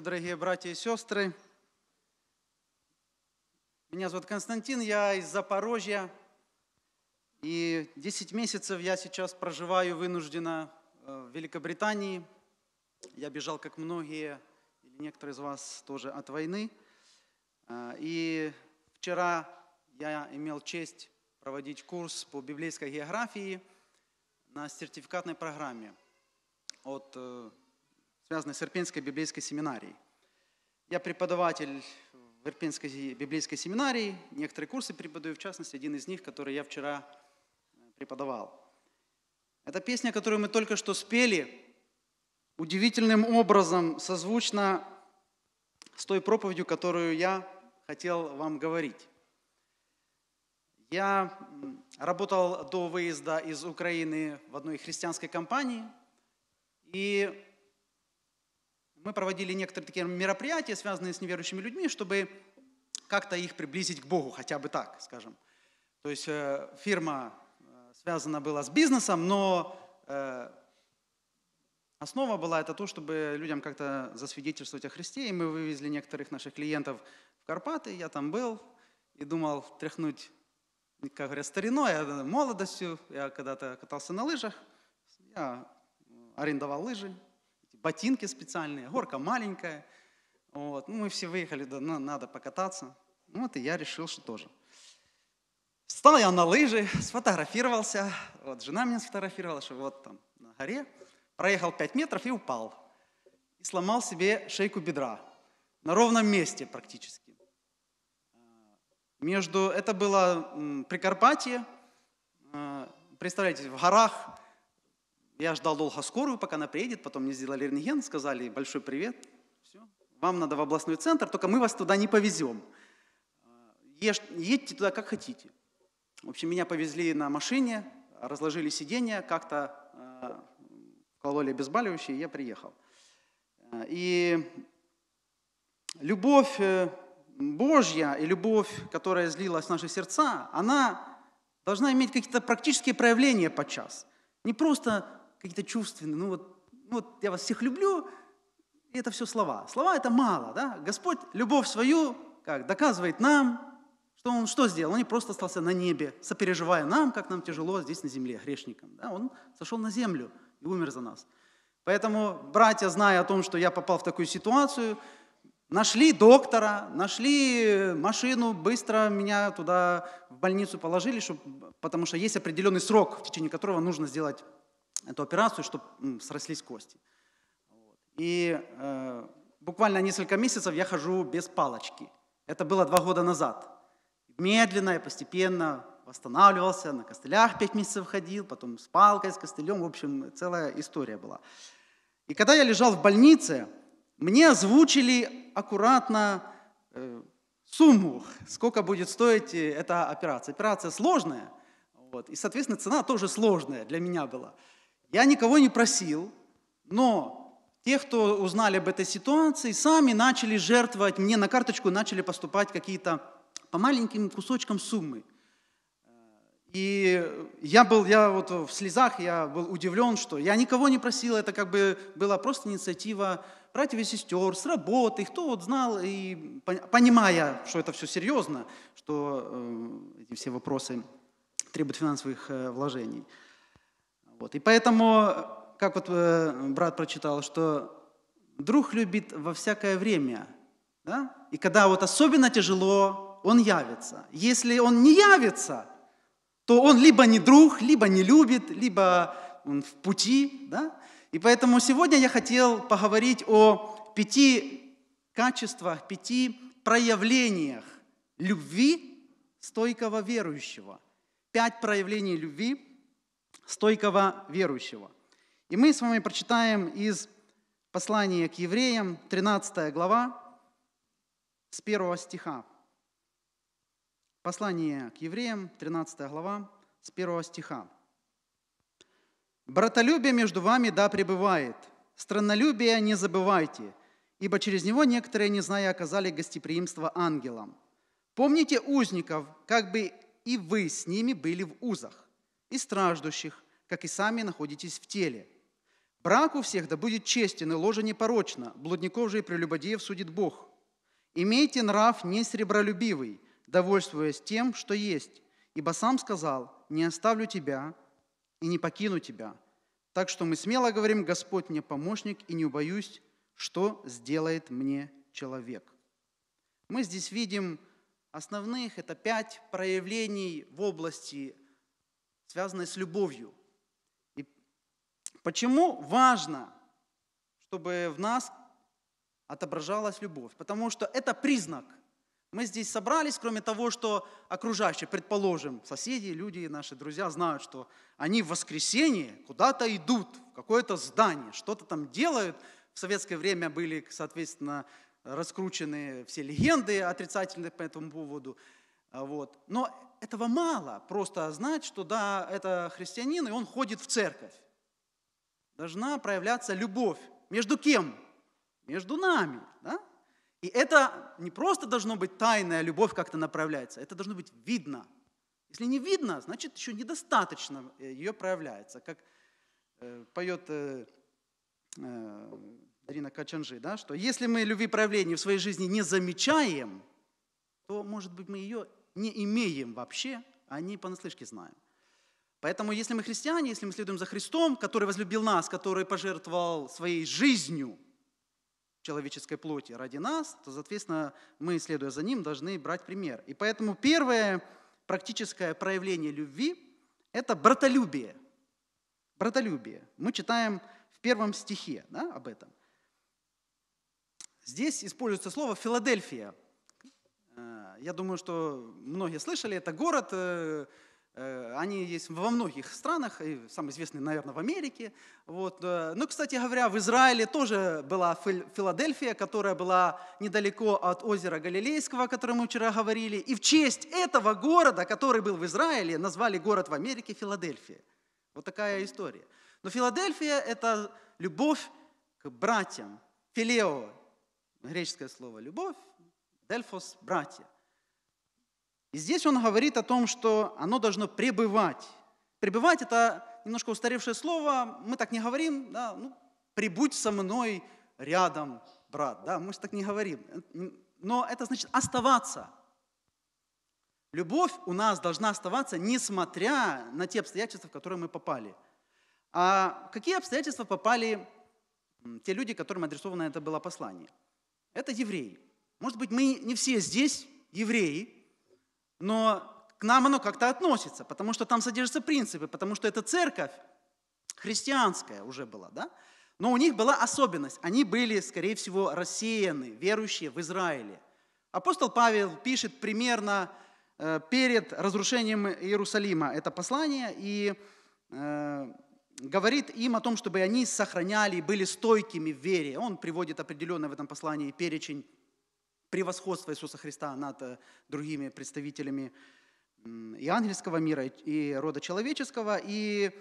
приветствую, дорогие братья и сестры. Меня зовут Константин, я из Запорожья. И 10 месяцев я сейчас проживаю вынужденно э, в Великобритании. Я бежал, как многие, или некоторые из вас тоже, от войны. Э, и вчера я имел честь проводить курс по библейской географии на сертификатной программе от э, связанный с Ирпинской библейской семинарией. Я преподаватель в Ирпинской библейской семинарии, некоторые курсы преподаю, в частности, один из них, который я вчера э, преподавал. Эта песня, которую мы только что спели, удивительным образом созвучна с той проповедью, которую я хотел вам говорить. Я работал до выезда из Украины в одной христианской компании, и мы проводили некоторые такие мероприятия, связанные с неверующими людьми, чтобы как-то их приблизить к Богу, хотя бы так, скажем. То есть э, фирма э, связана была с бизнесом, но э, основа была это то, чтобы людям как-то засвидетельствовать о Христе. И мы вывезли некоторых наших клиентов в Карпаты, я там был и думал тряхнуть, как говорят, стариной, молодостью. Я когда-то катался на лыжах, я арендовал лыжи, ботинки специальные, горка маленькая. Вот. Ну, мы все выехали, да, надо покататься. Ну, вот и я решил, что тоже. Встал я на лыжи, сфотографировался. Вот жена меня сфотографировала, что вот там на горе. Проехал 5 метров и упал. И сломал себе шейку бедра. На ровном месте практически. Между, это было Прикарпатье. Э, представляете, в горах я ждал долго скорую, пока она приедет, потом мне сделали рентген, сказали большой привет, все, вам надо в областной центр, только мы вас туда не повезем. Ешь, едьте туда как хотите. В общем, меня повезли на машине, разложили сиденья, как-то э, кололи обезболивающие, и я приехал. И любовь э, Божья и любовь, которая злилась в наши сердца, она должна иметь какие-то практические проявления подчас. Не просто какие-то чувственные. Ну вот, ну вот я вас всех люблю, и это все слова. Слова это мало, да? Господь любовь свою как доказывает нам, что Он что сделал? Он не просто остался на небе, сопереживая нам, как нам тяжело здесь на земле, грешникам. Да? Он сошел на землю и умер за нас. Поэтому братья, зная о том, что я попал в такую ситуацию, Нашли доктора, нашли машину, быстро меня туда в больницу положили, чтобы, потому что есть определенный срок, в течение которого нужно сделать эту операцию, чтобы срослись кости. И э, буквально несколько месяцев я хожу без палочки. Это было два года назад. Медленно и постепенно восстанавливался, на костылях пять месяцев ходил, потом с палкой, с костылем, в общем, целая история была. И когда я лежал в больнице, мне озвучили аккуратно э, сумму, сколько будет стоить э, эта операция. Операция сложная, вот, и, соответственно, цена тоже сложная для меня была – я никого не просил, но те, кто узнали об этой ситуации, сами начали жертвовать, мне на карточку начали поступать какие-то по маленьким кусочкам суммы. И я был, я вот в слезах, я был удивлен, что я никого не просил, это как бы была просто инициатива братьев и сестер, с работы, кто вот знал, и понимая, что это все серьезно, что э, эти все вопросы требуют финансовых э, вложений – вот. И поэтому, как вот э, брат прочитал, что друг любит во всякое время. Да? И когда вот особенно тяжело, он явится. Если он не явится, то он либо не друг, либо не любит, либо он в пути. Да? И поэтому сегодня я хотел поговорить о пяти качествах, пяти проявлениях любви стойкого верующего. Пять проявлений любви стойкого верующего. И мы с вами прочитаем из послания к евреям, 13 глава, с 1 стиха. Послание к евреям, 13 глава, с 1 стиха. «Братолюбие между вами да пребывает, страннолюбие не забывайте, ибо через него некоторые, не зная, оказали гостеприимство ангелам. Помните узников, как бы и вы с ними были в узах и страждущих, как и сами находитесь в теле. Брак у всех да будет честен, и ложа непорочна, блудников же и прелюбодеев судит Бог. Имейте нрав не сребролюбивый, довольствуясь тем, что есть, ибо сам сказал, не оставлю тебя и не покину тебя. Так что мы смело говорим, Господь мне помощник, и не убоюсь, что сделает мне человек. Мы здесь видим основных, это пять проявлений в области связанное с любовью. И почему важно, чтобы в нас отображалась любовь? Потому что это признак. Мы здесь собрались, кроме того, что окружающие, предположим, соседи, люди, наши друзья знают, что они в воскресенье куда-то идут, в какое-то здание, что-то там делают. В советское время были, соответственно, раскручены все легенды отрицательные по этому поводу. Вот. Но этого мало, просто знать, что да, это христианин, и он ходит в церковь. Должна проявляться любовь. Между кем? Между нами. Да? И это не просто должно быть тайная любовь как-то направляется, это должно быть видно. Если не видно, значит еще недостаточно э, ее проявляется. Как э, поет э, Дарина Качанжи, да, что если мы любви проявления в своей жизни не замечаем, то, может быть, мы ее не имеем вообще, а они понаслышке знаем. Поэтому если мы христиане, если мы следуем за Христом, который возлюбил нас, который пожертвовал своей жизнью человеческой плоти ради нас, то, соответственно, мы, следуя за ним, должны брать пример. И поэтому первое практическое проявление любви – это братолюбие. Братолюбие. Мы читаем в первом стихе да, об этом. Здесь используется слово «Филадельфия», я думаю, что многие слышали, это город, э, э, они есть во многих странах, самый известный, наверное, в Америке. Вот. Э, ну, кстати говоря, в Израиле тоже была Филадельфия, которая была недалеко от озера Галилейского, о котором мы вчера говорили. И в честь этого города, который был в Израиле, назвали город в Америке Филадельфия. Вот такая история. Но Филадельфия – это любовь к братьям. Филео – греческое слово «любовь», дельфос – братья. И здесь он говорит о том, что оно должно пребывать. Пребывать – это немножко устаревшее слово, мы так не говорим, да, ну, «прибудь со мной рядом, брат», да, мы же так не говорим. Но это значит оставаться. Любовь у нас должна оставаться, несмотря на те обстоятельства, в которые мы попали. А какие обстоятельства попали те люди, которым адресовано это было послание? Это евреи. Может быть, мы не все здесь евреи, но к нам оно как-то относится, потому что там содержатся принципы, потому что это церковь христианская уже была, да? Но у них была особенность. Они были, скорее всего, рассеяны, верующие в Израиле. Апостол Павел пишет примерно э, перед разрушением Иерусалима это послание и э, говорит им о том, чтобы они сохраняли и были стойкими в вере. Он приводит определенно в этом послании перечень превосходство Иисуса Христа над э, другими представителями и ангельского мира, и рода человеческого, и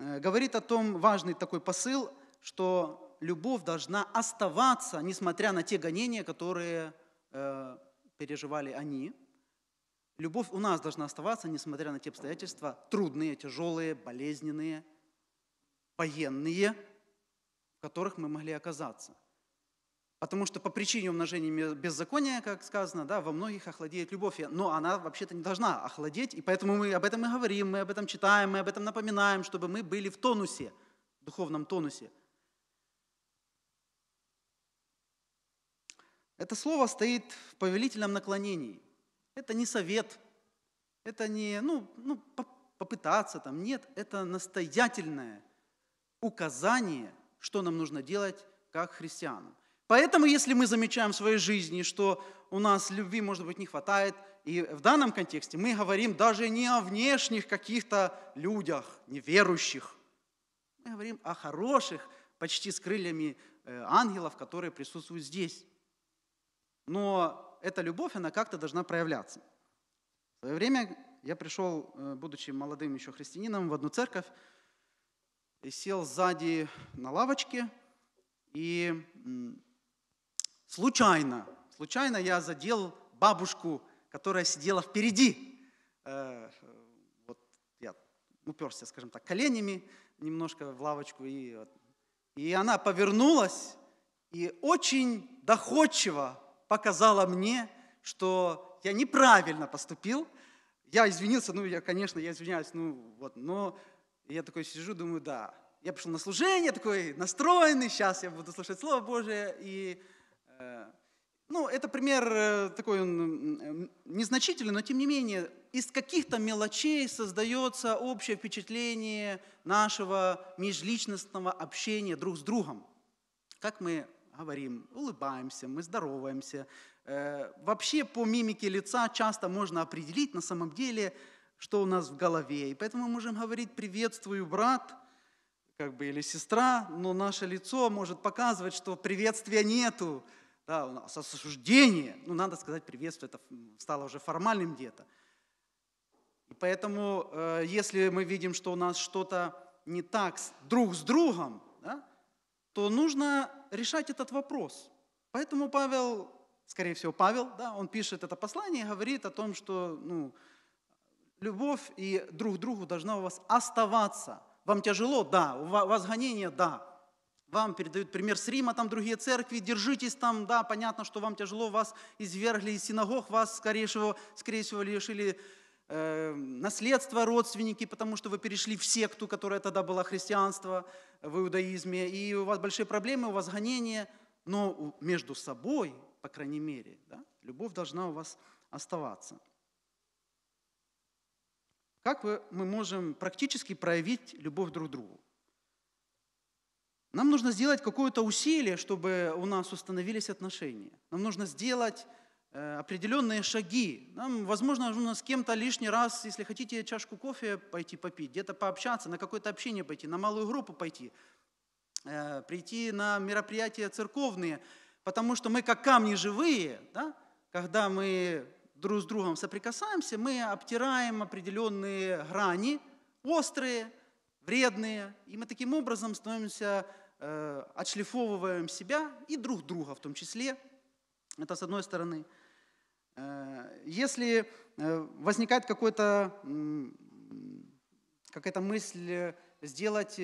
э, говорит о том важный такой посыл, что любовь должна оставаться, несмотря на те гонения, которые э, переживали они. Любовь у нас должна оставаться, несмотря на те обстоятельства трудные, тяжелые, болезненные, военные, в которых мы могли оказаться. Потому что по причине умножения беззакония, как сказано, да, во многих охладеет любовь, но она вообще-то не должна охладеть, и поэтому мы об этом и говорим, мы об этом читаем, мы об этом напоминаем, чтобы мы были в тонусе, в духовном тонусе. Это слово стоит в повелительном наклонении. Это не совет, это не ну, ну, попытаться там, нет, это настоятельное указание, что нам нужно делать как христианам. Поэтому, если мы замечаем в своей жизни, что у нас любви, может быть, не хватает, и в данном контексте мы говорим даже не о внешних каких-то людях, неверующих. Мы говорим о хороших, почти с крыльями э, ангелов, которые присутствуют здесь. Но эта любовь, она как-то должна проявляться. В свое время я пришел, э, будучи молодым еще христианином, в одну церковь и сел сзади на лавочке, и случайно, случайно я задел бабушку, которая сидела впереди. Э, вот я уперся, скажем так, коленями немножко в лавочку, и, и она повернулась и очень доходчиво показала мне, что я неправильно поступил. Я извинился, ну, я, конечно, я извиняюсь, ну, вот, но я такой сижу, думаю, да, я пришел на служение, такой настроенный, сейчас я буду слушать Слово Божие, и ну, это пример э, такой незначительный, но тем не менее, из каких-то мелочей создается общее впечатление нашего межличностного общения друг с другом. Как мы говорим, улыбаемся, мы здороваемся. Э, вообще по мимике лица часто можно определить на самом деле, что у нас в голове. И поэтому мы можем говорить «приветствую, брат», как бы, или «сестра», но наше лицо может показывать, что приветствия нету, да, у нас осуждение, ну, надо сказать, приветствие, это стало уже формальным где-то. поэтому, э, если мы видим, что у нас что-то не так друг с другом, да, то нужно решать этот вопрос. Поэтому Павел, скорее всего, Павел, да, он пишет это послание и говорит о том, что ну, любовь и друг к другу должна у вас оставаться. Вам тяжело? Да. У вас гонение? Да. Вам передают пример с Рима, там другие церкви, держитесь там, да, понятно, что вам тяжело, вас извергли из синагог, вас, скорее всего, скорее всего лишили э, наследства родственники, потому что вы перешли в секту, которая тогда была христианство в иудаизме, и у вас большие проблемы, у вас гонения, но между собой, по крайней мере, да, любовь должна у вас оставаться. Как мы можем практически проявить любовь друг к другу? Нам нужно сделать какое-то усилие, чтобы у нас установились отношения. Нам нужно сделать э, определенные шаги. Нам, возможно, нужно с кем-то лишний раз, если хотите чашку кофе пойти попить, где-то пообщаться, на какое-то общение пойти, на малую группу пойти, э, прийти на мероприятия церковные, потому что мы как камни живые, да, когда мы друг с другом соприкасаемся, мы обтираем определенные грани, острые, вредные, и мы таким образом становимся Э, отшлифовываем себя и друг друга в том числе. Это с одной стороны. Э, если э, возникает какой-то, какая-то мысль сделать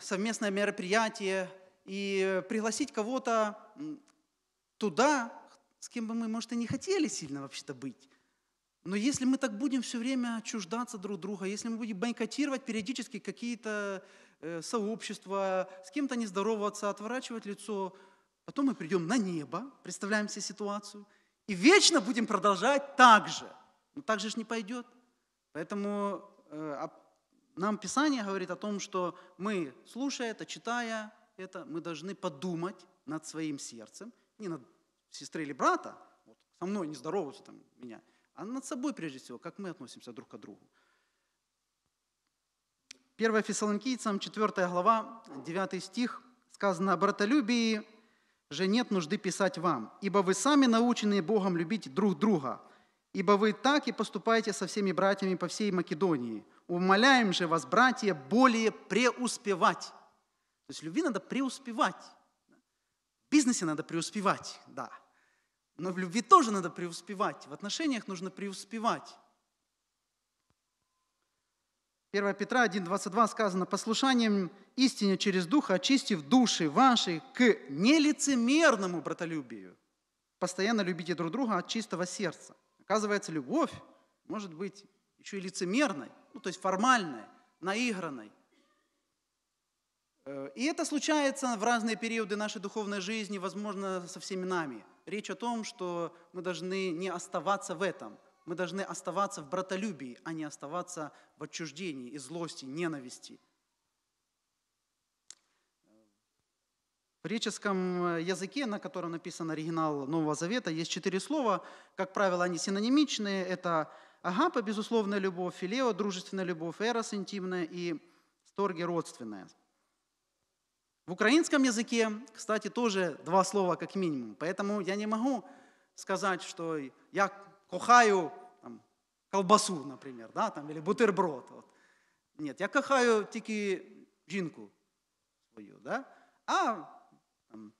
совместное мероприятие и пригласить кого-то туда, с кем бы мы, может, и не хотели сильно вообще-то быть, но если мы так будем все время чуждаться друг друга, если мы будем бойкотировать периодически какие-то Э, сообщества с кем-то не здороваться, отворачивать лицо. Потом мы придем на небо, представляем себе ситуацию, и вечно будем продолжать так же. Но так же ж не пойдет. Поэтому э, нам Писание говорит о том, что мы, слушая это, читая это, мы должны подумать над своим сердцем, не над сестрой или брата, вот, со мной не здороваться там меня, а над собой прежде всего, как мы относимся друг к другу. 1 Фессалоникийцам, 4 глава, 9 стих, сказано «О братолюбии же нет нужды писать вам, ибо вы сами научены Богом любить друг друга, ибо вы так и поступаете со всеми братьями по всей Македонии. Умоляем же вас, братья, более преуспевать». То есть любви надо преуспевать. В бизнесе надо преуспевать, да. Но в любви тоже надо преуспевать. В отношениях нужно преуспевать. 1 Петра 1.22 сказано, «Послушанием истине через Духа, очистив души ваши к нелицемерному братолюбию, постоянно любите друг друга от чистого сердца». Оказывается, любовь может быть еще и лицемерной, ну, то есть формальной, наигранной. Э, и это случается в разные периоды нашей духовной жизни, возможно, со всеми нами. Речь о том, что мы должны не оставаться в этом – мы должны оставаться в братолюбии, а не оставаться в отчуждении и злости, ненависти. В греческом э, языке, на котором написан оригинал Нового Завета, есть четыре слова. Как правило, они синонимичные. Это агапа – безусловная любовь, филео – дружественная любовь, эрос – интимная и сторги – родственная. В украинском языке, кстати, тоже два слова как минимум. Поэтому я не могу сказать, что я кохаю там, колбасу, например, да, там, или бутерброд. От. Ні, я кохаю тільки жінку свою, да? а там,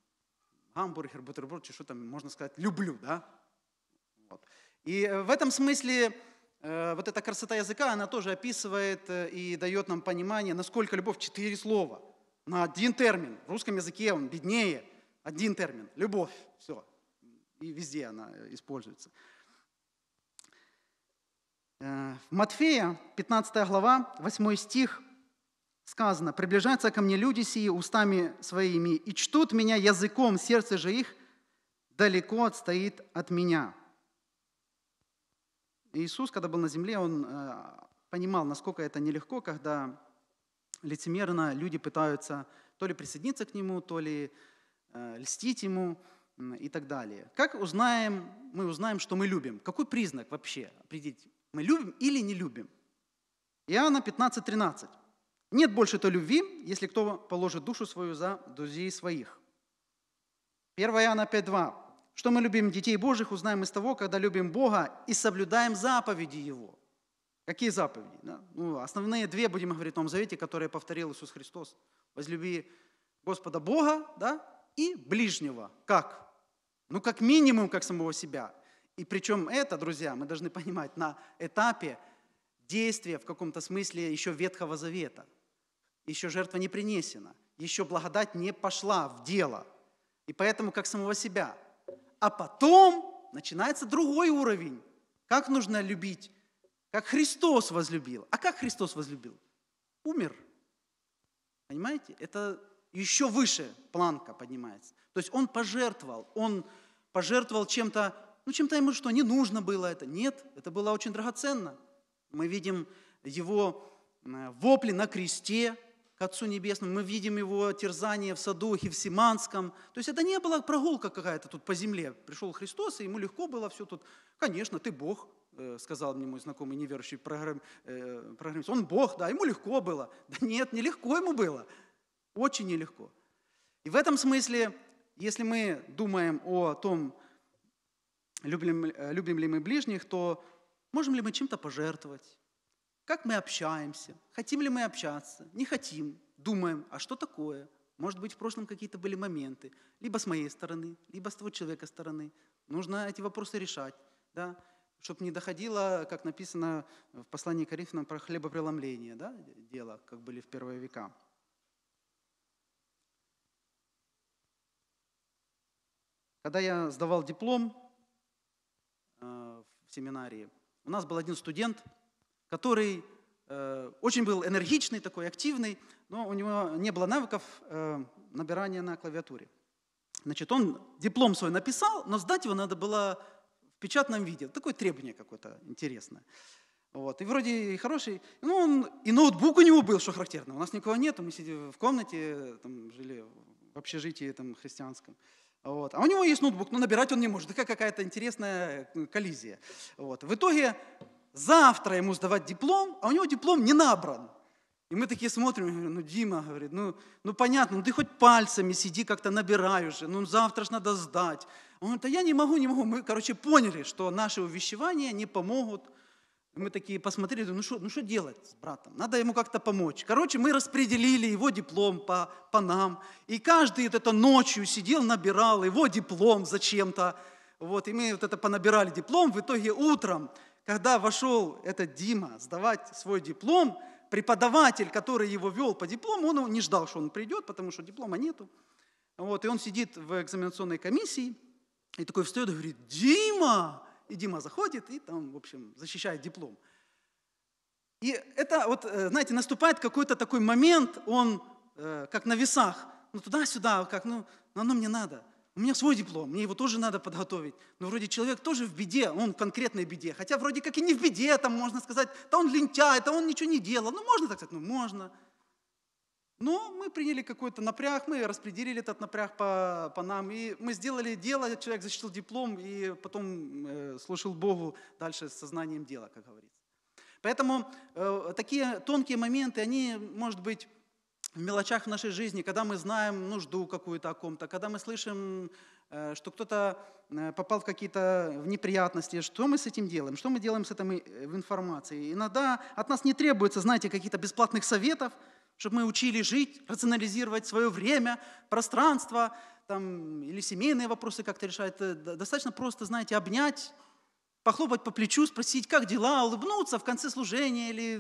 гамбургер, бутерброд, чи що там можна сказати, люблю. Да? Вот. И э, в этом смысле э, вот эта красота языка, она тоже описывает э, и дает нам понимание, насколько любовь, четыре слова, на один термин. В русском языке он беднее, один термин, любовь, все. И везде она используется. Э, в Матфея, 15 глава, 8 стих сказано, «Приближаются ко мне люди сии устами своими, и чтут меня языком, сердце же их далеко отстоит от меня». Иисус, когда был на земле, Он э, понимал, насколько это нелегко, когда лицемерно люди пытаются то ли присоединиться к Нему, то ли э, льстить Ему и так далее. Как узнаем, мы узнаем, что мы любим? Какой признак вообще определить, мы любим или не любим. Иоанна 15, 13. Нет больше той любви, если кто положит душу свою за друзей своих. 1 Иоанна 5, 2. Что мы любим детей Божьих, узнаем из того, когда любим Бога и соблюдаем заповеди Его. Какие заповеди? Ну, основные две, будем говорить, в Том Завете, которые повторил Иисус Христос. Возлюби Господа Бога да? и ближнего. Как? Ну, как минимум, как самого себя. И причем это, друзья, мы должны понимать, на этапе действия в каком-то смысле еще Ветхого Завета. Еще жертва не принесена, еще благодать не пошла в дело. И поэтому как самого себя. А потом начинается другой уровень. Как нужно любить? Как Христос возлюбил. А как Христос возлюбил? Умер. Понимаете? Это еще выше планка поднимается. То есть он пожертвовал, он пожертвовал чем-то ну, чем-то ему что, не нужно было это? Нет, это было очень драгоценно. Мы видим его э, вопли на кресте к Отцу Небесному, мы видим его терзание в саду Хевсиманском. То есть это не была прогулка какая-то тут по земле. Пришел Христос, и ему легко было все тут. Конечно, ты Бог, э, сказал мне мой знакомый неверующий программ, э, программист. Он Бог, да, ему легко было. Да нет, нелегко ему было. Очень нелегко. И в этом смысле, если мы думаем о том, любим, э, любим ли мы ближних, то можем ли мы чем-то пожертвовать, как мы общаемся, хотим ли мы общаться, не хотим, думаем, а что такое, может быть, в прошлом какие-то были моменты, либо с моей стороны, либо с того человека стороны. Нужно эти вопросы решать, да? чтобы не доходило, как написано в послании Коринфянам, про хлебопреломление, да? дело, как были в первые века. Когда я сдавал диплом, семинарии, у нас был один студент, который э, очень был энергичный, такой активный, но у него не было навыков э, набирания на клавиатуре. Значит, он диплом свой написал, но сдать его надо было в печатном виде. Такое требование какое-то интересное. Вот. И вроде и хороший, ну он, и ноутбук у него был, что характерно. У нас никого нет, мы сидели в комнате, там жили в общежитии там, христианском. Вот. А у него есть ноутбук, но набирать он не может. Такая какая-то интересная э, коллизия. Вот. В итоге завтра ему сдавать диплом, а у него диплом не набран. И мы такие смотрим, говорю, ну Дима, говорит, ну, ну понятно, ну ты хоть пальцами сиди, как-то набираешь, уже, ну завтра ж надо сдать. Он говорит, да я не могу, не могу. Мы, короче, поняли, что наши увещевания не помогут, мы такие посмотрели, ну что ну шо делать с братом? Надо ему как-то помочь. Короче, мы распределили его диплом по, по нам. И каждый вот это ночью сидел, набирал его диплом зачем-то. Вот, и мы вот это понабирали диплом. В итоге утром, когда вошел этот Дима сдавать свой диплом, преподаватель, который его вел по диплому, он не ждал, что он придет, потому что диплома нету. Вот, и он сидит в экзаменационной комиссии и такой встает и говорит, Дима, и Дима заходит и там, в общем, защищает диплом. И это вот, э, знаете, наступает какой-то такой момент, он э, как на весах, ну туда-сюда, как, ну, ну оно мне надо. У меня свой диплом, мне его тоже надо подготовить. Но вроде человек тоже в беде, он в конкретной беде. Хотя вроде как и не в беде, там можно сказать, да он лентяй, да он ничего не делал. Ну можно так сказать, ну можно. Но мы приняли какой-то напряг, мы распределили этот напряг по, по нам, и мы сделали дело, человек защитил диплом и потом э, слушал Богу дальше с сознанием дела, как говорится. Поэтому э, такие тонкие моменты, они, может быть, в мелочах в нашей жизни, когда мы знаем нужду какую-то о ком-то, когда мы слышим, э, что кто-то э, попал в какие-то в неприятности, что мы с этим делаем, что мы делаем с этой э, информацией. Иногда от нас не требуется, знаете, каких-то бесплатных советов, чтобы мы учили жить, рационализировать свое время, пространство, там, или семейные вопросы как-то решать. Э, достаточно просто, знаете, обнять, похлопать по плечу, спросить, как дела, улыбнуться в конце служения или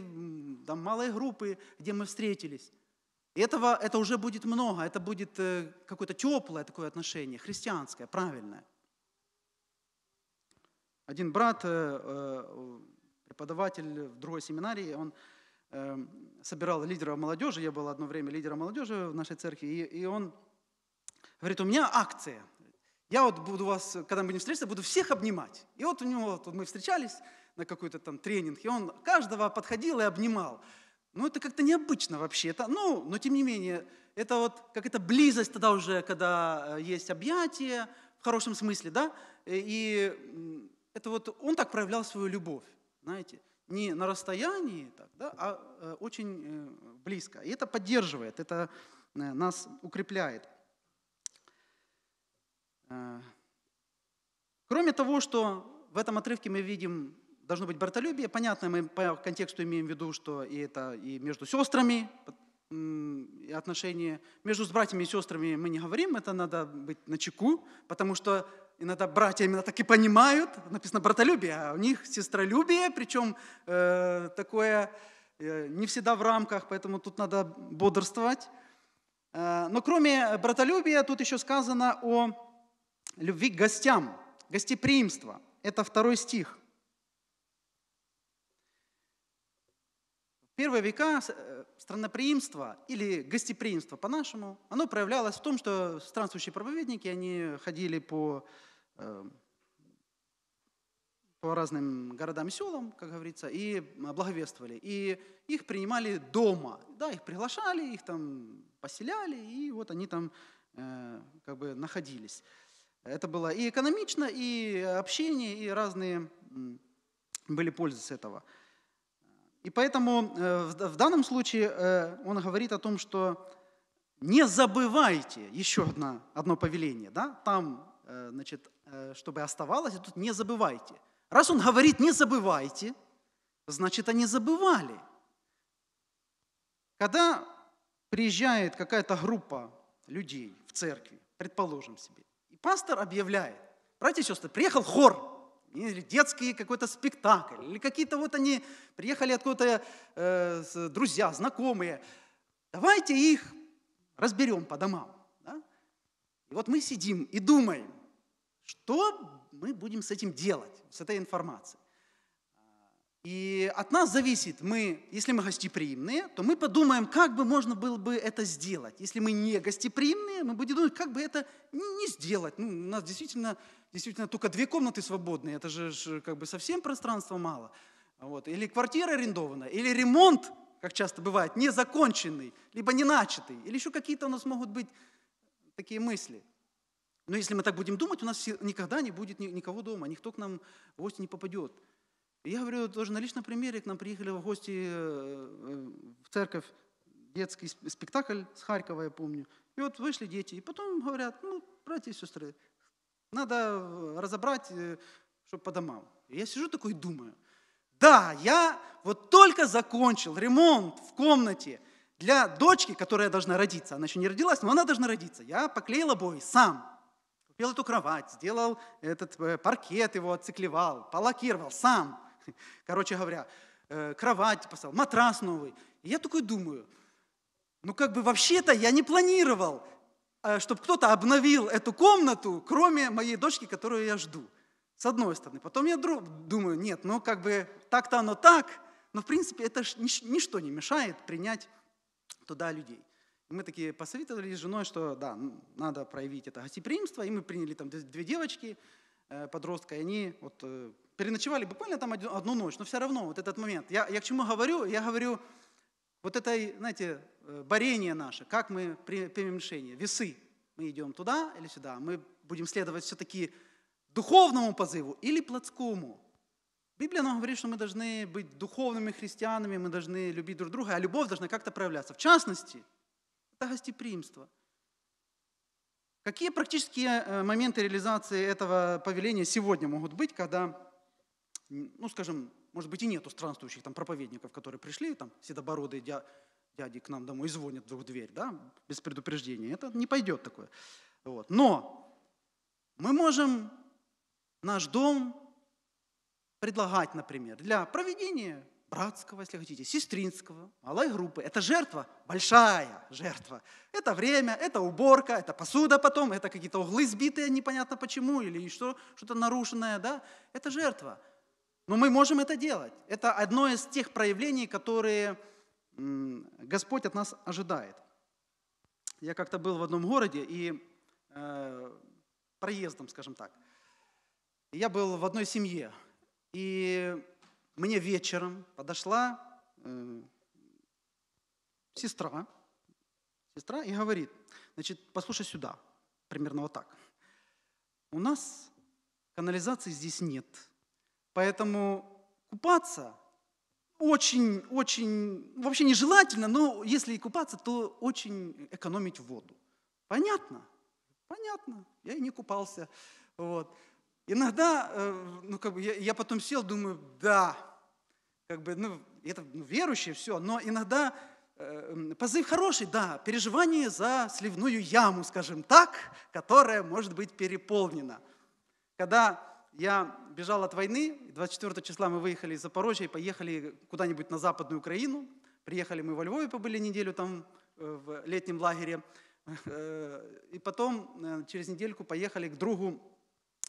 там, малой группы, где мы встретились. И этого это уже будет много, это будет э, какое-то теплое такое отношение, христианское, правильное. Один брат, э, преподаватель в другой семинарии, он Эм, собирал лидера молодежи, я был одно время лидером молодежи в нашей церкви, и, и он говорит, у меня акция. Я вот буду вас, когда мы не встретимся, буду всех обнимать. И вот у него, вот мы встречались на какой-то там тренинг, и он каждого подходил и обнимал. Ну, это как-то необычно вообще. Это, ну, но тем не менее, это вот как эта близость тогда уже, когда э, есть объятия, в хорошем смысле, да? Э, и это вот он так проявлял свою любовь, знаете не на расстоянии, так, да, а э, очень э, близко. И это поддерживает, это э, нас укрепляет. Кроме того, что в этом отрывке мы видим, должно быть братолюбие, понятно, мы по контексту имеем в виду, что и это и между сестрами, отношения между с братьями и сестрами мы не говорим, это надо быть на чеку, потому что иногда братья именно так и понимают, написано братолюбие, а у них сестролюбие, причем э, такое э, не всегда в рамках, поэтому тут надо бодрствовать. Э, но кроме братолюбия тут еще сказано о любви к гостям, гостеприимство. Это второй стих – первые века э, страноприимство или гостеприимство по-нашему, оно проявлялось в том, что странствующие проповедники, они ходили по, эм, по разным городам и селам, как говорится, и благовествовали. И их принимали дома, да, их приглашали, их там поселяли, и вот они там э, как бы находились. Это было и экономично, и общение, и разные были пользы с этого. И поэтому э, в данном случае э, он говорит о том, что не забывайте, еще одно, одно повеление, да, там, э, значит, чтобы оставалось, и тут не забывайте. Раз он говорит «не забывайте», значит, они забывали. Когда приезжает какая-то группа людей в церкви, предположим себе, и пастор объявляет, братья и сестры, приехал хор – или детский какой-то спектакль, или какие-то вот они приехали откуда-то э, друзья, знакомые. Давайте их разберем по домам. Да? И вот мы сидим и думаем, что мы будем с этим делать, с этой информацией. И от нас зависит, мы, если мы гостеприимные, то мы подумаем, как бы можно было бы это сделать. Если мы не гостеприимные, мы будем думать, как бы это не сделать. Ну, у нас действительно, действительно только две комнаты свободные, это же как бы совсем пространства мало. Вот. Или квартира арендована, или ремонт, как часто бывает, незаконченный, либо не начатый, или еще какие-то у нас могут быть такие мысли. Но если мы так будем думать, у нас никогда не будет никого дома, никто к нам в гости не попадет. Я говорю тоже на личном примере, к нам приехали в гости э, э, в церковь детский спектакль с Харькова, я помню. И вот вышли дети, и потом говорят, ну, братья и сестры, надо э, разобрать, чтобы по домам. И я сижу такой и думаю, да, я вот только закончил ремонт в комнате для дочки, которая должна родиться. Она еще не родилась, но она должна родиться. Я поклеил обои сам. Купил эту кровать, сделал этот паркет, его отциклевал, полакировал сам. короче говоря, э, кровать поставил, матрас новый. И я такой думаю, ну как бы вообще-то я не планировал, э, чтобы кто-то обновил эту комнату, кроме моей дочки, которую я жду. С одной стороны. Потом я думаю, нет, ну как бы так-то оно так, но в принципе это ничто не мешает принять туда людей. мы такие посоветовали с женой, что да, надо проявить это гостеприимство, и мы приняли там две девочки, э, подростка, и они вот переночевали буквально там одну ночь, но все равно вот этот момент. Я, я к чему говорю? Я говорю вот это, знаете, э, борение наше, как мы примем решение, весы. Мы идем туда или сюда, мы будем следовать все-таки духовному позыву или плотскому. Библия нам говорит, что мы должны быть духовными христианами, мы должны любить друг друга, а любовь должна как-то проявляться. В частности, это гостеприимство. Какие практические э, моменты реализации этого повеления сегодня могут быть, когда ну, скажем, может быть, и нету странствующих там проповедников, которые пришли, там, седобородые дя дяди к нам домой звонят в дверь, да, без предупреждения. Это не пойдет такое. Вот. Но мы можем наш дом предлагать, например, для проведения братского, если хотите, сестринского, малой группы. Это жертва, большая жертва. Это время, это уборка, это посуда потом, это какие-то углы сбитые непонятно почему или что, что-то нарушенное. Да? Это жертва. Но мы можем это делать. Это одно из тех проявлений, которые Господь от нас ожидает. Я как-то был в одном городе и э, проездом, скажем так. Я был в одной семье, и мне вечером подошла э, сестра, сестра и говорит, значит, послушай сюда, примерно вот так. У нас канализации здесь нет, Поэтому купаться очень-очень, вообще нежелательно, но если и купаться, то очень экономить воду. Понятно? Понятно. Я и не купался. Вот. Иногда, э, ну, как бы я, я потом сел, думаю, да, как бы, ну, это ну, верующие, все, но иногда э, позыв хороший, да, переживание за сливную яму, скажем так, которая может быть переполнена. Когда я бежал от войны, 24 числа мы выехали из Запорожья и поехали куда-нибудь на Западную Украину. Приехали мы во Львове, побыли неделю там э, в летнем лагере. Э, и потом э, через недельку поехали к другу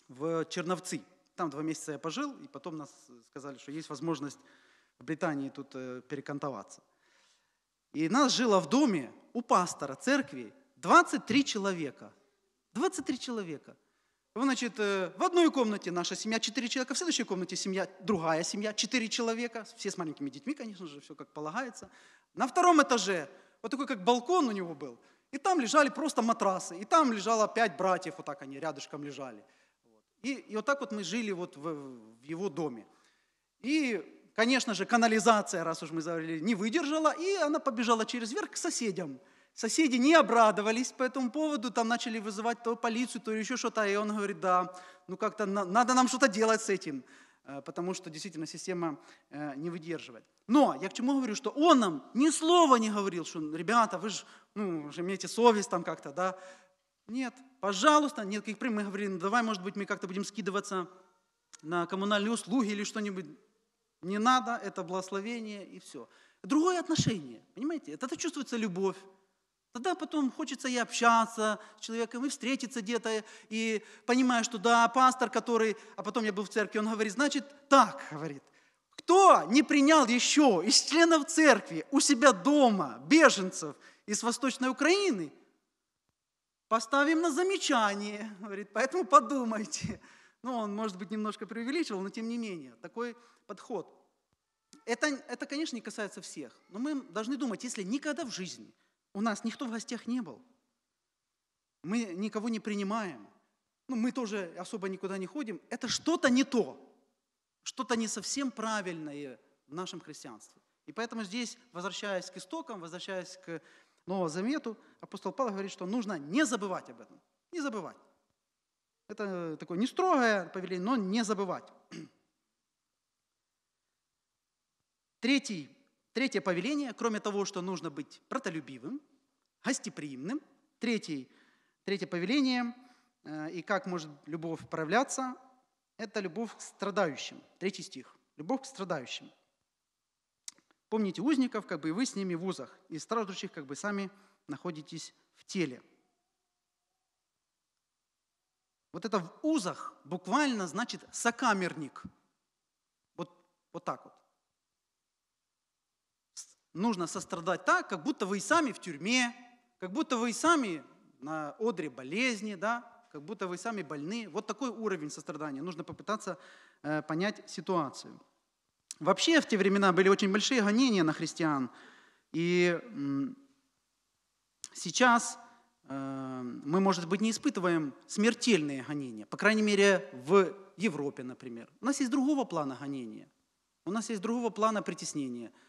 в Черновцы. Там два месяца я пожил, и потом нас сказали, что есть возможность в Британии тут перекантоваться. И нас жило в доме у пастора церкви 23 человека. 23 человека – Значит, э, в одной комнате наша семья четыре человека, в следующей комнате семья, другая семья, четыре человека, все с маленькими детьми, конечно же, все как полагается. На втором этаже, вот такой как балкон у него был, и там лежали просто матрасы, и там лежало пять братьев, вот так они рядышком лежали. И, и вот так вот мы жили вот в, в его доме. И, конечно же, канализация, раз уж мы говорили, не выдержала, и она побежала через верх к соседям – Соседи не обрадовались по этому поводу, там начали вызывать то полицию, то еще что-то, и он говорит, да, ну как-то надо нам что-то делать с этим, э, потому что действительно система э, не выдерживает. Но я к чему говорю, что он нам ни слова не говорил, что, ребята, вы же, ну, имеете совесть там как-то, да. Нет, пожалуйста, нет каких прямых. Мы говорили, ну, давай, может быть, мы как-то будем скидываться на коммунальные услуги или что-нибудь. Не надо, это благословение и все. Другое отношение, понимаете? Это чувствуется любовь. Тогда потом хочется и общаться с человеком, и встретиться где-то, и понимая, что да, пастор, который... А потом я был в церкви, он говорит, значит, так, говорит, кто не принял еще из членов церкви у себя дома беженцев из Восточной Украины, поставим на замечание, говорит, поэтому подумайте. Ну, он, может быть, немножко преувеличил, но тем не менее, такой подход. Это, это, конечно, не касается всех, но мы должны думать, если никогда в жизни – у нас никто в гостях не был. Мы никого не принимаем. Ну, мы тоже особо никуда не ходим. Это что-то не то. Что-то не совсем правильное в нашем христианстве. И поэтому здесь, возвращаясь к истокам, возвращаясь к Новому Завету, апостол Павел говорит, что нужно не забывать об этом. Не забывать. Это такое не строгое повеление, но не забывать. Третий Третье повеление, кроме того, что нужно быть братолюбивым, гостеприимным. Третий, третье повеление, э, и как может любовь проявляться, это любовь к страдающим. Третий стих. Любовь к страдающим. Помните узников, как бы и вы с ними в узах, и страждущих, как бы сами находитесь в теле. Вот это в узах буквально значит сокамерник. Вот, вот так вот нужно сострадать так, как будто вы и сами в тюрьме, как будто вы и сами на одре болезни, да, как будто вы и сами больны. Вот такой уровень сострадания. Нужно попытаться э, понять ситуацию. Вообще в те времена были очень большие гонения на христиан. И сейчас э, мы, может быть, не испытываем смертельные гонения. По крайней мере, в Европе, например. У нас есть другого плана гонения. У нас есть другого плана притеснения –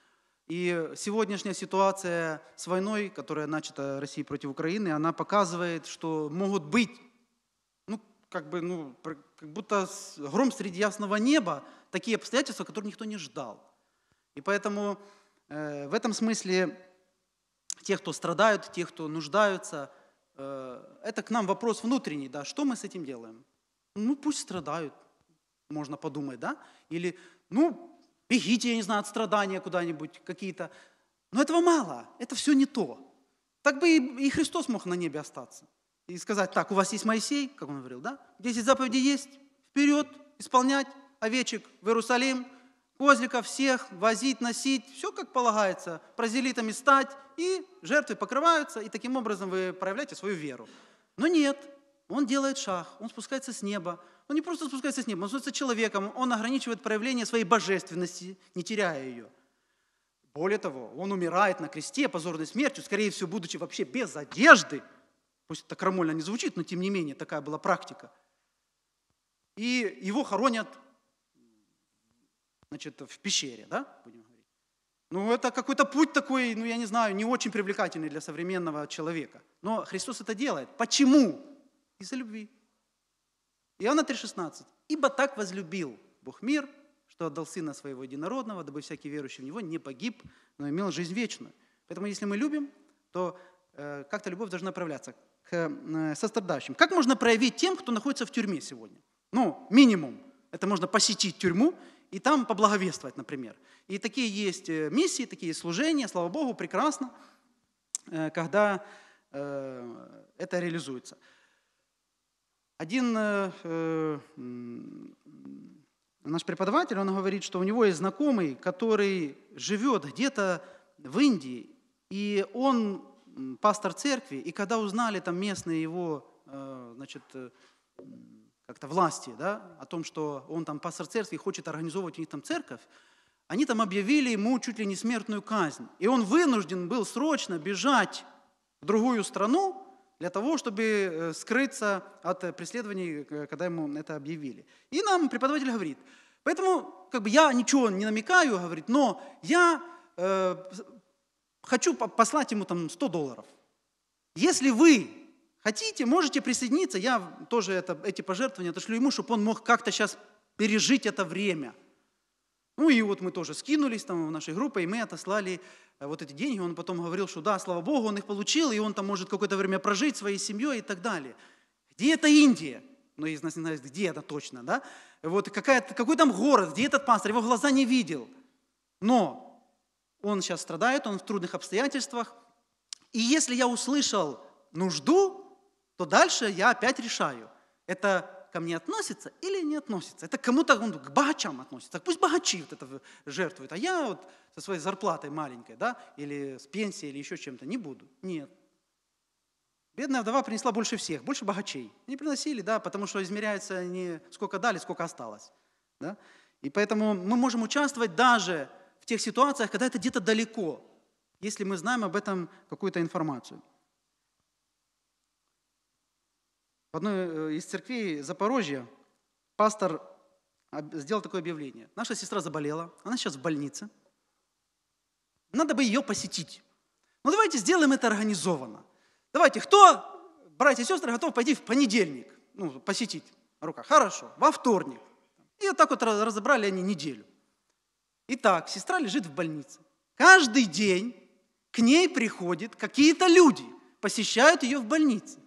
и сегодняшняя ситуация с войной, которая начата Россией против Украины, она показывает, что могут быть, ну, как бы, ну, как будто гром среди ясного неба, такие обстоятельства, которых никто не ждал. И поэтому э, в этом смысле те, кто страдают, те, кто нуждаются, э, это к нам вопрос внутренний, да, что мы с этим делаем? Ну, пусть страдают, можно подумать, да? Или, ну, бегите, я не знаю, от страдания куда-нибудь какие-то. Но этого мало, это все не то. Так бы и, Христос мог на небе остаться. И сказать, так, у вас есть Моисей, как он говорил, да? Десять заповедей есть, вперед, исполнять, овечек в Иерусалим, козликов всех возить, носить, все как полагается, прозелитами стать, и жертвы покрываются, и таким образом вы проявляете свою веру. Но нет, он делает шаг, он спускается с неба, он не просто спускается с неба, он становится человеком, он ограничивает проявление своей божественности, не теряя ее. Более того, он умирает на кресте позорной смертью, скорее всего, будучи вообще без одежды. Пусть это крамольно не звучит, но тем не менее такая была практика. И его хоронят значит, в пещере, да, будем говорить. Ну, это какой-то путь такой, ну, я не знаю, не очень привлекательный для современного человека. Но Христос это делает. Почему? Из-за любви. Иоанна 3,16. «Ибо так возлюбил Бог мир, что отдал Сына Своего Единородного, дабы всякий верующий в Него не погиб, но имел жизнь вечную». Поэтому если мы любим, то э, как-то любовь должна проявляться к э, сострадающим. Как можно проявить тем, кто находится в тюрьме сегодня? Ну, минимум. Это можно посетить тюрьму и там поблаговествовать, например. И такие есть э, миссии, такие есть служения, слава Богу, прекрасно, э, когда э, это реализуется. Один э, э, наш преподаватель, он говорит, что у него есть знакомый, который живет где-то в Индии, и он пастор церкви, и когда узнали там местные его, э, значит, как-то власти, да, о том, что он там пастор церкви и хочет организовывать у них там церковь, они там объявили ему чуть ли не смертную казнь. И он вынужден был срочно бежать в другую страну, для того, чтобы э, скрыться от э, преследований, э, когда ему это объявили. И нам преподаватель говорит, поэтому как бы я ничего не намекаю, говорит, но я э, хочу послать ему там 100 долларов. Если вы хотите, можете присоединиться, я тоже это, эти пожертвования отошлю ему, чтобы он мог как-то сейчас пережить это время – ну и вот мы тоже скинулись там в нашей группе, и мы отослали э, вот эти деньги. Он потом говорил, что да, слава богу, он их получил, и он там может какое-то время прожить своей семьей и так далее. Где это Индия? Ну, из нас не знает, где это точно, да? Вот какая, какой там город, где этот пастор? Его глаза не видел. Но он сейчас страдает, он в трудных обстоятельствах. И если я услышал нужду, то дальше я опять решаю. Это ко мне относится или не относится. Это кому-то он к богачам относится. пусть богачи вот это жертвуют, а я вот со своей зарплатой маленькой, да, или с пенсией, или еще чем-то не буду. Нет. Бедная вдова принесла больше всех, больше богачей. Не приносили, да, потому что измеряется не сколько дали, сколько осталось. Да? И поэтому мы можем участвовать даже в тех ситуациях, когда это где-то далеко, если мы знаем об этом какую-то информацию. В одной э, из церквей Запорожья пастор сделал такое объявление. Наша сестра заболела, она сейчас в больнице. Надо бы ее посетить. Ну давайте сделаем это организованно. Давайте, кто, братья и сестры, готов пойти в понедельник, ну, посетить? Рука, хорошо, во вторник. И вот так вот разобрали они неделю. Итак, сестра лежит в больнице. Каждый день к ней приходят какие-то люди, посещают ее в больнице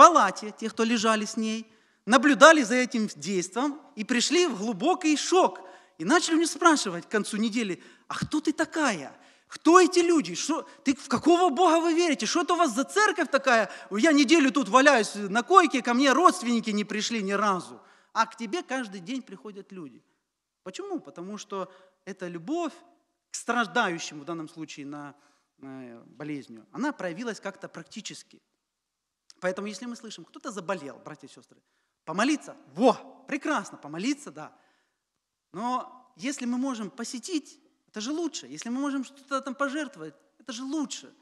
палате, те, кто лежали с ней, наблюдали за этим действом и пришли в глубокий шок. И начали у нее спрашивать к концу недели, а кто ты такая? Кто эти люди? Что, ты, в какого Бога вы верите? Что это у вас за церковь такая? Я неделю тут валяюсь на койке, ко мне родственники не пришли ни разу. А к тебе каждый день приходят люди. Почему? Потому что эта любовь к страдающему, в данном случае на э, болезнью, она проявилась как-то практически. Поэтому, если мы слышим, кто-то заболел, братья и сестры, помолиться, во, прекрасно, помолиться, да. Но если мы можем посетить, это же лучше. Если мы можем что-то там пожертвовать, это же лучше.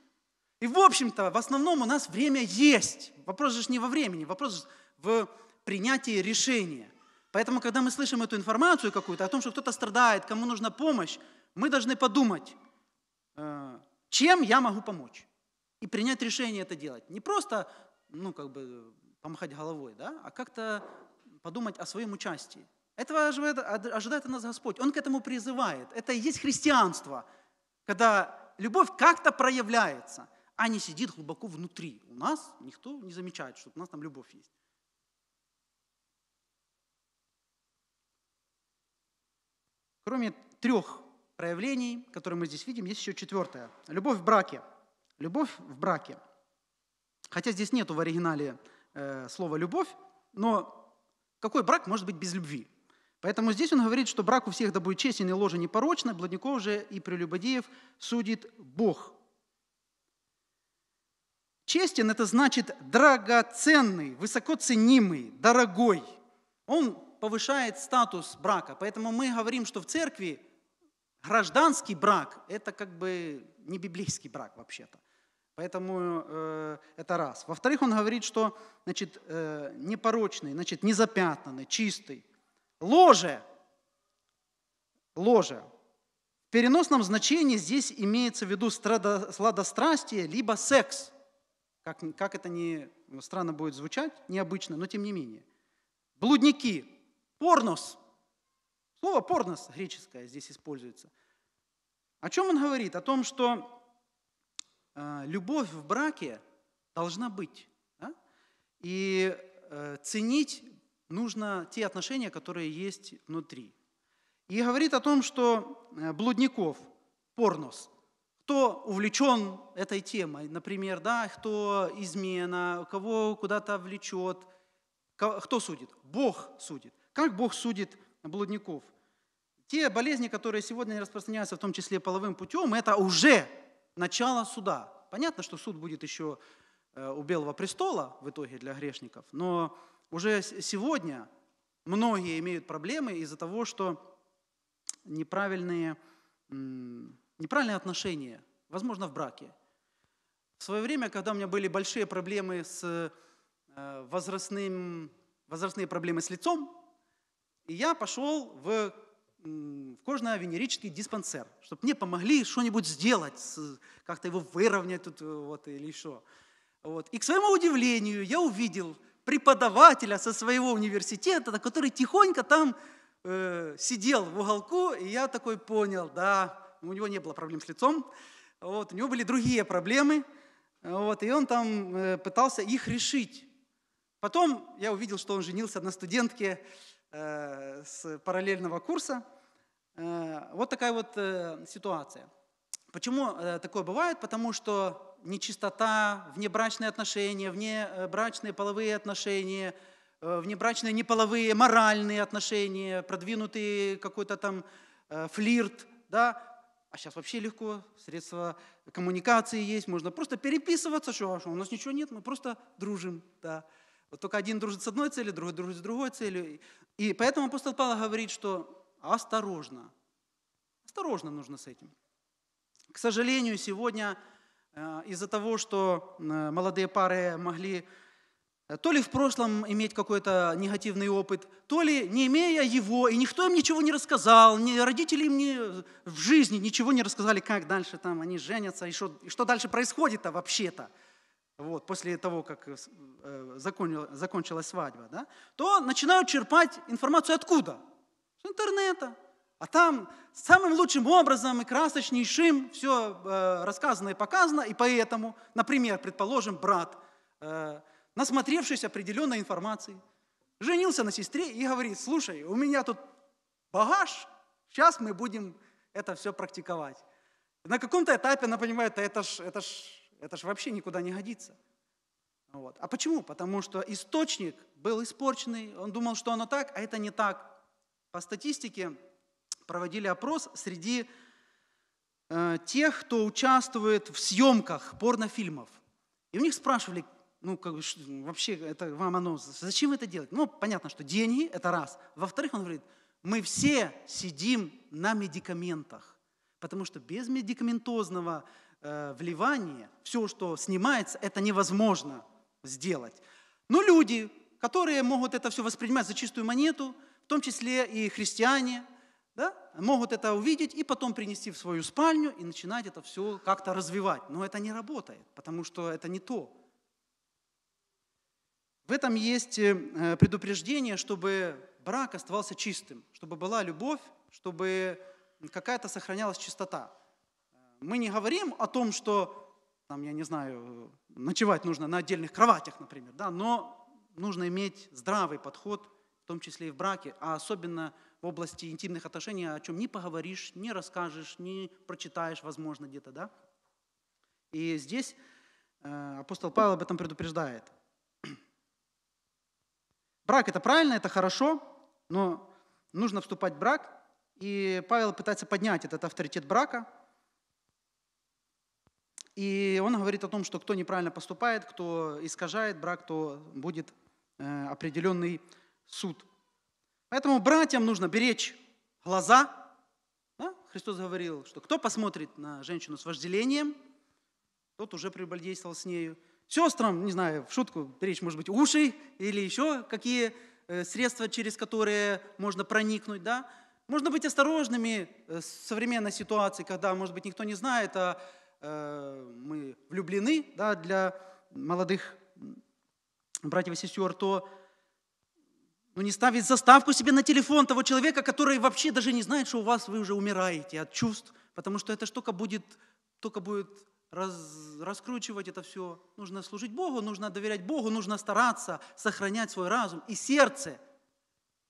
И, в общем-то, в основном у нас время есть. Вопрос же не во времени, вопрос же в принятии решения. Поэтому, когда мы слышим эту информацию какую-то о том, что кто-то страдает, кому нужна помощь, мы должны подумать, э, чем я могу помочь. И принять решение это делать. Не просто ну, как бы помахать головой, да, а как-то подумать о своем участии. Этого ожидает, ожидает от нас Господь. Он к этому призывает. Это и есть христианство, когда любовь как-то проявляется, а не сидит глубоко внутри. У нас никто не замечает, что у нас там любовь есть. Кроме трех проявлений, которые мы здесь видим, есть еще четвертое. Любовь в браке. Любовь в браке – Хотя здесь нету в оригинале э, слова «любовь», но какой брак может быть без любви? Поэтому здесь он говорит, что брак у всех да будет честен и ложа непорочна, блудников же и прелюбодеев судит Бог. Честен – это значит драгоценный, высокоценимый, дорогой. Он повышает статус брака. Поэтому мы говорим, что в церкви гражданский брак – это как бы не библейский брак вообще-то. Поэтому э, это раз. Во-вторых, он говорит, что значит, э, непорочный, значит, незапятнанный, чистый. Ложе. Ложе. В переносном значении здесь имеется в виду страда, сладострастие, либо секс. Как, как это не странно будет звучать, необычно, но тем не менее. Блудники. Порнос. Слово порнос греческое здесь используется. О чем он говорит? О том, что Э, любовь в браке должна быть. Да? И э, ценить нужно те отношения, которые есть внутри. И говорит о том, что э, блудников, порнос, кто увлечен этой темой, например, да, кто измена, кого куда-то влечет, кто судит? Бог судит. Как Бог судит блудников? Те болезни, которые сегодня распространяются, в том числе половым путем, это уже начало суда. Понятно, что суд будет еще э, у Белого престола в итоге для грешников, но уже сегодня многие имеют проблемы из-за того, что неправильные, неправильные отношения, возможно, в браке. В свое время, когда у меня были большие проблемы с э, возрастным, возрастные проблемы с лицом, и я пошел в в кожно-венерический диспансер, чтобы мне помогли что-нибудь сделать, как-то его выровнять тут э, вот или еще. Вот. И к своему удивлению я увидел преподавателя со своего университета, который тихонько там э, сидел в уголку, и я такой понял, да, у него не было проблем с лицом, вот, у него были другие проблемы, вот, и он там э, пытался их решить. Потом я увидел, что он женился на студентке э, с параллельного курса, Э, вот такая вот э, ситуация. Почему э, такое бывает? Потому что нечистота, внебрачные отношения, внебрачные половые отношения, внебрачные неполовые моральные отношения, продвинутый какой-то там флирт, да, а сейчас вообще легко, средства коммуникации есть, можно просто переписываться, а что, у нас ничего нет, мы просто дружим, да. Вот только один дружит с одной целью, другой дружит с другой целью. И поэтому апостол Павел говорит, что осторожно. Осторожно нужно с этим. К сожалению, сегодня э, из-за того, что э, молодые пары могли э, то ли в прошлом иметь какой-то негативный опыт, то ли не имея его, и никто им ничего не рассказал, ни родители им не, в жизни ничего не рассказали, как дальше там они женятся, и что, и что дальше происходит-то вообще-то, вот, после того, как закончилась свадьба, да, то начинают черпать информацию откуда? С интернета. А там самым лучшим образом и красочнейшим все э, рассказано и показано, и поэтому, например, предположим, брат, э, насмотревшись определенной информации, женился на сестре и говорит, слушай, у меня тут багаж, сейчас мы будем это все практиковать. На каком-то этапе она понимает, это ж, это ж, это ж вообще никуда не годится. Вот. А почему? Потому что источник был испорченный, он думал, что оно так, а это не так. По статистике проводили опрос среди э, тех, кто участвует в съемках порнофильмов. И у них спрашивали, ну, как бы, вообще, это вам оно, зачем это делать? Ну, понятно, что деньги – это раз. Во-вторых, он говорит, мы все сидим на медикаментах, потому что без медикаментозного э, вливания все, что снимается, это невозможно сделать. Но люди, которые могут это все воспринимать за чистую монету – в том числе и христиане, да, могут это увидеть и потом принести в свою спальню и начинать это все как-то развивать. Но это не работает, потому что это не то. В этом есть э, предупреждение, чтобы брак оставался чистым, чтобы была любовь, чтобы какая-то сохранялась чистота. Мы не говорим о том, что, там, я не знаю, ночевать нужно на отдельных кроватях, например, да, но нужно иметь здравый подход том числе и в браке, а особенно в области интимных отношений, о чем не поговоришь, не расскажешь, не прочитаешь, возможно, где-то, да? И здесь э, апостол Павел об этом предупреждает. Брак – это правильно, это хорошо, но нужно вступать в брак, и Павел пытается поднять этот авторитет брака, и он говорит о том, что кто неправильно поступает, кто искажает брак, то будет э, определенный суд. Поэтому братьям нужно беречь глаза. Да? Христос говорил, что кто посмотрит на женщину с вожделением, тот уже прибольдействовал с нею. Сестрам, не знаю, в шутку, речь может быть, уши или еще какие э, средства, через которые можно проникнуть, да, можно быть осторожными в э, современной ситуации, когда, может быть, никто не знает, а э, мы влюблены да, для молодых братьев и сестер, то ну не ставить заставку себе на телефон того человека, который вообще даже не знает, что у вас вы уже умираете от чувств, потому что эта штука будет, только будет раз, раскручивать это все. Нужно служить Богу, нужно доверять Богу, нужно стараться сохранять свой разум и сердце,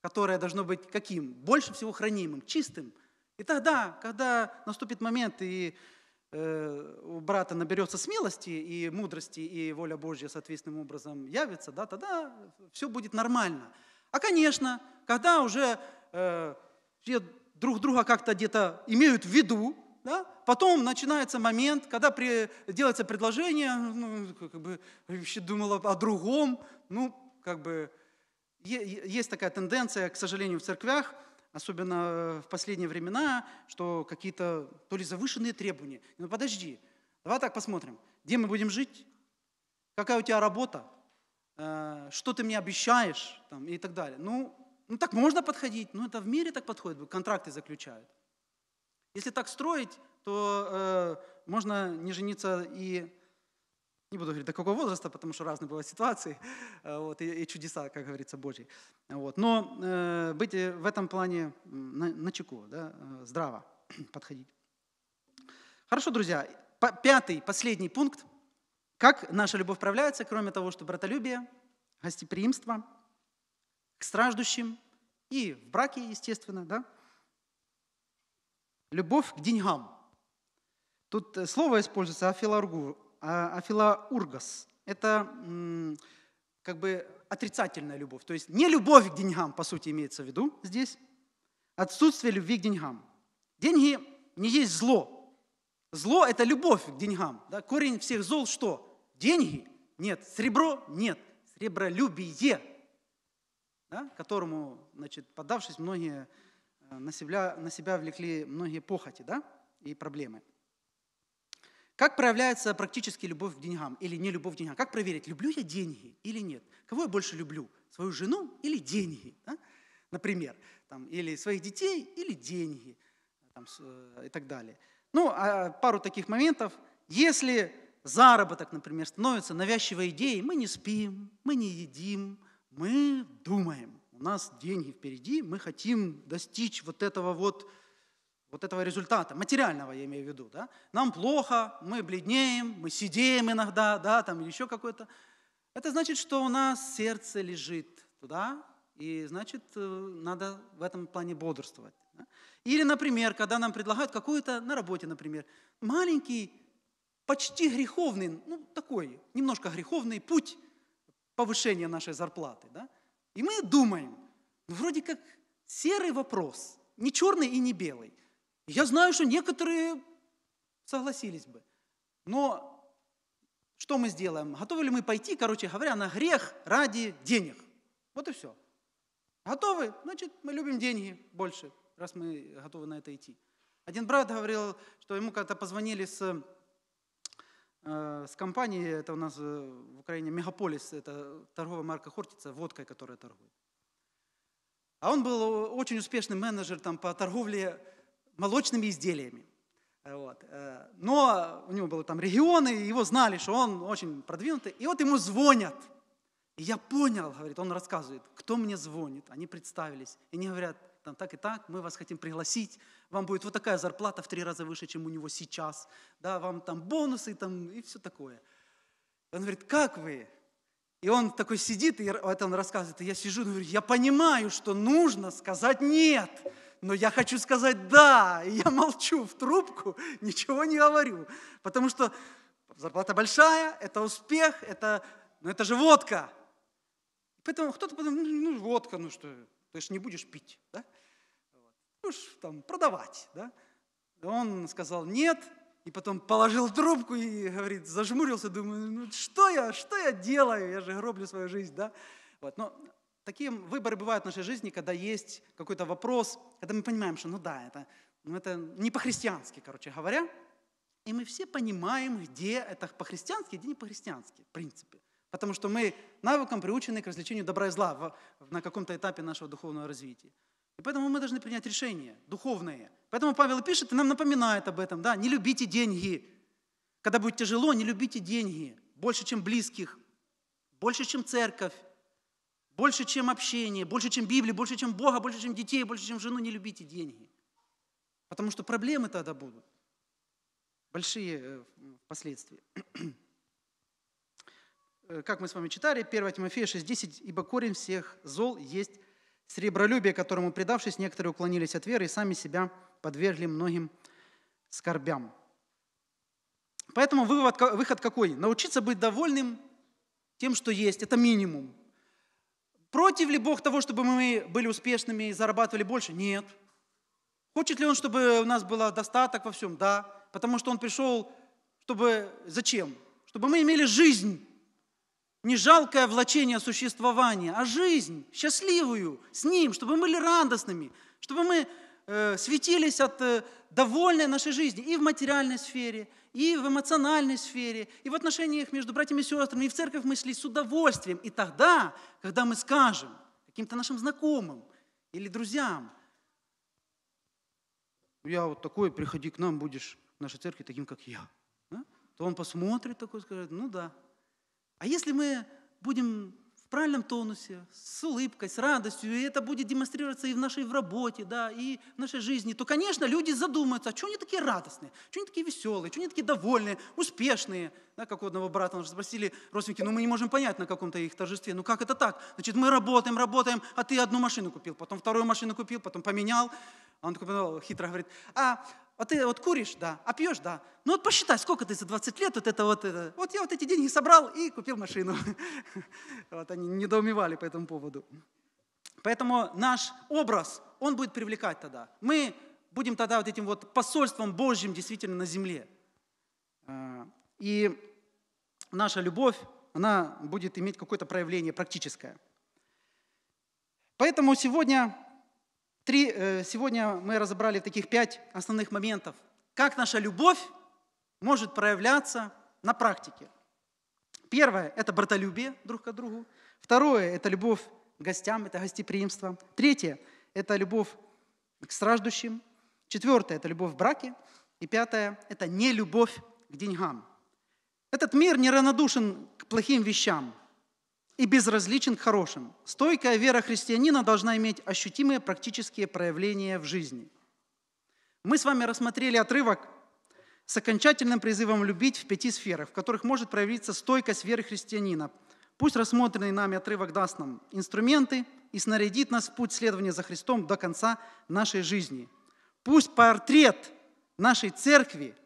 которое должно быть каким? Больше всего хранимым, чистым. И тогда, когда наступит момент, и э, у брата наберется смелости и мудрости, и воля Божья соответственным образом явится, да, тогда все будет нормально. А, конечно, когда уже э, все друг друга как-то где-то имеют в виду, да? Потом начинается момент, когда при, делается предложение, ну, как бы, вообще думала о другом, ну, как бы, есть такая тенденция, к сожалению, в церквях, особенно э, в последние времена, что какие-то то ли завышенные требования. Ну, подожди, давай так посмотрим, где мы будем жить, какая у тебя работа, Э, что ты мне обещаешь, там, и так далее. Ну, ну, так можно подходить, но ну, это в мире так подходит, контракты заключают. Если так строить, то э, можно не жениться и, не буду говорить, до какого возраста, потому что разные бывают ситуации, э, вот, и, и чудеса, как говорится, Божьи. Вот. Но э, быть в этом плане на, на чеку, да, э, здраво подходить. Хорошо, друзья, пятый, последний пункт – как наша любовь проявляется, кроме того, что братолюбие, гостеприимство к страждущим и в браке, естественно, да? Любовь к деньгам. Тут э, слово используется афиларгу, а, афилаургас. Это как бы отрицательная любовь. То есть не любовь к деньгам, по сути, имеется в виду здесь. А отсутствие любви к деньгам. Деньги не есть зло. Зло – это любовь к деньгам. Да? Корень всех зол что? Деньги? Нет. Сребро? Нет. Сребролюбие, да, которому, значит, поддавшись, многие э, на себя, на себя влекли многие похоти да, и проблемы. Как проявляется практически любовь к деньгам или не любовь к деньгам? Как проверить, люблю я деньги или нет? Кого я больше люблю? Свою жену или деньги? Да? Например, там, или своих детей, или деньги там, э, и так далее. Ну, а, а пару таких моментов. Если заработок, например, становится навязчивой идеей, мы не спим, мы не едим, мы думаем. У нас деньги впереди, мы хотим достичь вот этого вот, вот этого результата, материального, я имею в виду. Да? Нам плохо, мы бледнеем, мы сидеем иногда, да, там еще какое-то. Это значит, что у нас сердце лежит туда, и значит, э, надо в этом плане бодрствовать. Да? Или, например, когда нам предлагают какую-то, на работе, например, маленький почти греховный, ну такой, немножко греховный путь повышения нашей зарплаты. Да? И мы думаем, ну, вроде как серый вопрос, не черный и не белый. Я знаю, что некоторые согласились бы. Но что мы сделаем? Готовы ли мы пойти, короче говоря, на грех ради денег? Вот и все. Готовы? Значит, мы любим деньги больше, раз мы готовы на это идти. Один брат говорил, что ему когда-то позвонили с Э, с компанией, это у нас э, в Украине Мегаполис, это торговая марка Хортица, водкой, которая торгует. А он был э, очень успешный менеджер там, по торговле молочными изделиями. Вот. Но у него были там регионы, его знали, что он очень продвинутый. И вот ему звонят. И я понял, говорит, он рассказывает, кто мне звонит. Они представились. И они говорят, там так и так, мы вас хотим пригласить, вам будет вот такая зарплата в три раза выше, чем у него сейчас, да, вам там бонусы там и все такое. Он говорит, как вы? И он такой сидит, и это он рассказывает, и я сижу, говорю, ну, я понимаю, что нужно сказать «нет», но я хочу сказать «да», и я молчу в трубку, ничего не говорю, потому что зарплата большая, это успех, это, ну, это же водка. Поэтому кто-то подумал, ну, ну водка, ну что, то есть не будешь пить, да? Вот. Будешь ну там продавать, да? Он сказал нет, и потом положил трубку и, говорит, зажмурился, думаю, ну что я, что я делаю, я же гроблю свою жизнь, да? Вот. Но такие выборы бывают в нашей жизни, когда есть какой-то вопрос, когда мы понимаем, что ну да, это, ну, это не по-христиански, короче говоря, и мы все понимаем, где это по-христиански, где не по-христиански, в принципе. Потому что мы навыком приучены к развлечению добра и зла на каком-то этапе нашего духовного развития. И поэтому мы должны принять решения духовные. Поэтому Павел пишет и нам напоминает об этом. Да? Не любите деньги. Когда будет тяжело, не любите деньги. Больше, чем близких, больше, чем церковь, больше, чем общение, больше, чем Библию, больше, чем Бога, больше, чем детей, больше, чем жену. Не любите деньги. Потому что проблемы тогда будут. Большие э, последствия. Э, как мы с вами читали, 1 Тимофея 6.10, «Ибо корень всех зол есть сребролюбие, которому, предавшись, некоторые уклонились от веры и сами себя подвергли многим скорбям». Поэтому вывод, выход какой? Научиться быть довольным тем, что есть. Это минимум. Против ли Бог того, чтобы мы были успешными и зарабатывали больше? Нет. Хочет ли Он, чтобы у нас был достаток во всем? Да. Потому что Он пришел, чтобы... Зачем? Чтобы мы имели жизнь не жалкое влачение существования, а жизнь счастливую с Ним, чтобы мы были радостными, чтобы мы э, светились от э, довольной нашей жизни и в материальной сфере, и в эмоциональной сфере, и в отношениях между братьями и сестрами, и в церковь мысли с удовольствием. И тогда, когда мы скажем каким-то нашим знакомым или друзьям, я вот такой, приходи к нам, будешь в нашей церкви таким, как я, да? то он посмотрит такой и скажет, ну да, а если мы будем в правильном тонусе, с улыбкой, с радостью, и это будет демонстрироваться и в нашей в работе, да, и в нашей жизни, то, конечно, люди задумаются, а что они такие радостные, что они такие веселые, что они такие довольные, успешные. Да, как у одного брата нас спросили родственники, ну мы не можем понять на каком-то их торжестве, ну как это так? Значит, мы работаем, работаем, а ты одну машину купил, потом вторую машину купил, потом поменял. А он такой хитро говорит, а вот а ты вот куришь, да, а пьешь, да. Ну вот посчитай, сколько ты за 20 лет вот это вот... Это. Вот я вот эти деньги собрал и купил машину. Вот они недоумевали по этому поводу. Поэтому наш образ, он будет привлекать тогда. Мы будем тогда вот этим вот посольством Божьим действительно на земле. А, и наша любовь, она будет иметь какое-то проявление практическое. Поэтому сегодня три, э, сегодня мы разобрали таких пять основных моментов. Как наша любовь может проявляться на практике. Первое – это братолюбие друг к другу. Второе – это любовь к гостям, это гостеприимство. Третье – это любовь к страждущим. Четвертое – это любовь в браке. И пятое – это не любовь к деньгам. Этот мир неравнодушен к плохим вещам – и безразличен к хорошим. Стойкая вера христианина должна иметь ощутимые практические проявления в жизни. Мы с вами рассмотрели отрывок с окончательным призывом любить в пяти сферах, в которых может проявиться стойкость веры христианина. Пусть рассмотренный нами отрывок даст нам инструменты и снарядит нас в путь следования за Христом до конца нашей жизни. Пусть портрет нашей церкви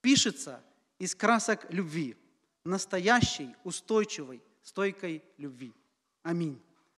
пишется из красок любви, настоящей, устойчивой, стойкой любви. Аминь.